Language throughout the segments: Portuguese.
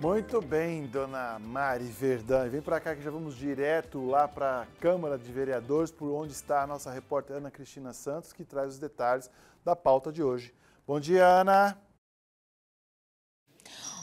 Muito bem, dona Mari Verdão. Vem para cá que já vamos direto lá para a Câmara de Vereadores, por onde está a nossa repórter Ana Cristina Santos, que traz os detalhes da pauta de hoje. Bom dia, Ana.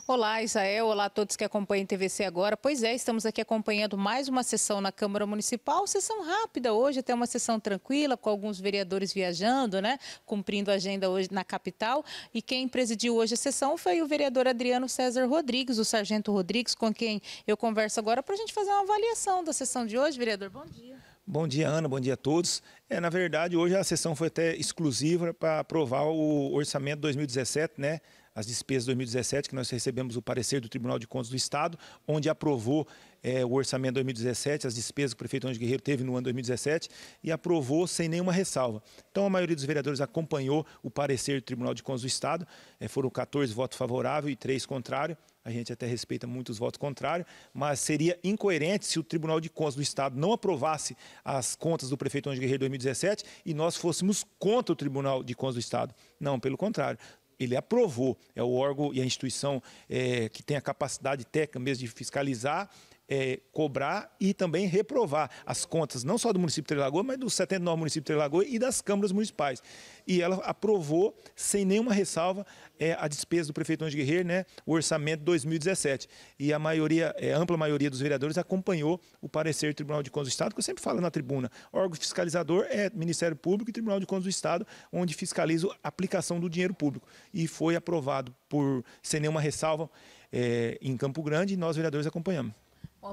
Olá, Isael. Olá a todos que acompanham TVC agora. Pois é, estamos aqui acompanhando mais uma sessão na Câmara Municipal. Sessão rápida hoje, até uma sessão tranquila, com alguns vereadores viajando, né? Cumprindo a agenda hoje na capital. E quem presidiu hoje a sessão foi o vereador Adriano César Rodrigues, o sargento Rodrigues, com quem eu converso agora para a gente fazer uma avaliação da sessão de hoje. Vereador, bom dia. Bom dia, Ana. Bom dia a todos. É, na verdade, hoje a sessão foi até exclusiva para aprovar o orçamento 2017, né? as despesas de 2017, que nós recebemos o parecer do Tribunal de Contas do Estado, onde aprovou é, o orçamento de 2017, as despesas que o prefeito Anjo Guerreiro teve no ano 2017 e aprovou sem nenhuma ressalva. Então, a maioria dos vereadores acompanhou o parecer do Tribunal de Contas do Estado, é, foram 14 votos favoráveis e 3 contrários. A gente até respeita muito os votos contrários, mas seria incoerente se o Tribunal de Contas do Estado não aprovasse as contas do prefeito onde Guerreiro 2017 e nós fôssemos contra o Tribunal de Contas do Estado. Não, pelo contrário ele aprovou, é o órgão e a instituição é, que tem a capacidade técnica mesmo de fiscalizar é, cobrar e também reprovar as contas, não só do município de Três Lagoas, mas dos 79 municípios de Três Lagoas e das câmaras municipais. E ela aprovou, sem nenhuma ressalva, é, a despesa do prefeito Anjo Guerreiro, né, o orçamento 2017. E a maioria, é, a ampla maioria dos vereadores acompanhou o parecer do Tribunal de Contas do Estado, que eu sempre falo na tribuna, órgão fiscalizador é Ministério Público e Tribunal de Contas do Estado, onde fiscaliza a aplicação do dinheiro público. E foi aprovado por, sem nenhuma ressalva, é, em Campo Grande, e nós, vereadores, acompanhamos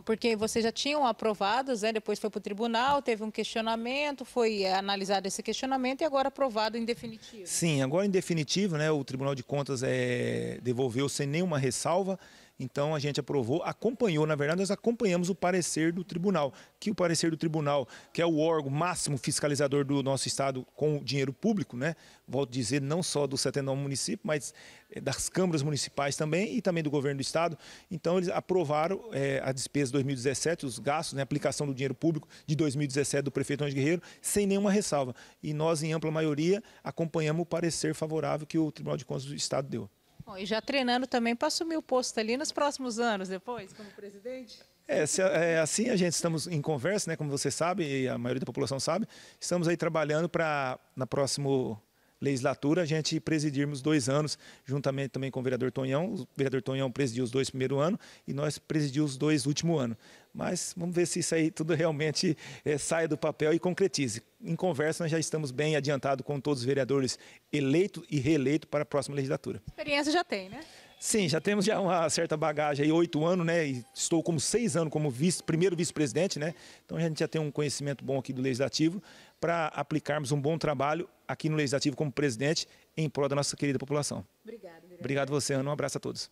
porque vocês já tinham aprovados, né? depois foi para o tribunal, teve um questionamento, foi eh, analisado esse questionamento e agora aprovado em definitivo. Sim, agora em definitivo, né, o Tribunal de Contas é, devolveu sem nenhuma ressalva então a gente aprovou, acompanhou, na verdade, nós acompanhamos o parecer do tribunal, que o parecer do tribunal, que é o órgão máximo fiscalizador do nosso estado com o dinheiro público, né? Volto a dizer, não só do 79 município, mas eh, das câmaras municipais também e também do governo do estado. Então eles aprovaram é, a despesa de 2017, os gastos, né, aplicação do dinheiro público de 2017 do prefeito Antônio Guerreiro, sem nenhuma ressalva. E nós, em ampla maioria, acompanhamos o parecer favorável que o Tribunal de Contas do Estado deu. Bom, e já treinando também para assumir o posto ali nos próximos anos, depois, como presidente? É, se, é, assim a gente estamos em conversa, né? Como você sabe, e a maioria da população sabe, estamos aí trabalhando para na próximo legislatura, a gente presidirmos dois anos, juntamente também com o vereador Tonhão. O vereador Tonhão presidiu os dois primeiros anos e nós presidimos os dois último ano. Mas vamos ver se isso aí tudo realmente é, eh, sai do papel e concretize. Em conversa, nós já estamos bem adiantados com todos os vereadores eleitos e reeleitos para a próxima legislatura. Experiência já tem, né? Sim, já temos já uma certa bagagem aí, oito anos, né? E estou como seis anos como vice, primeiro vice-presidente, né? Então a gente já tem um conhecimento bom aqui do Legislativo para aplicarmos um bom trabalho aqui no Legislativo como presidente em prol da nossa querida população. Obrigado. Vereador. Obrigado você, Ana. Um abraço a todos.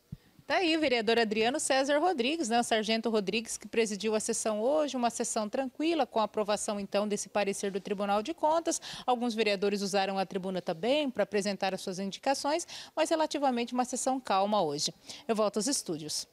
Está aí, o vereador Adriano César Rodrigues, né, o sargento Rodrigues, que presidiu a sessão hoje, uma sessão tranquila, com a aprovação então desse parecer do Tribunal de Contas. Alguns vereadores usaram a tribuna também para apresentar as suas indicações, mas relativamente uma sessão calma hoje. Eu volto aos estúdios.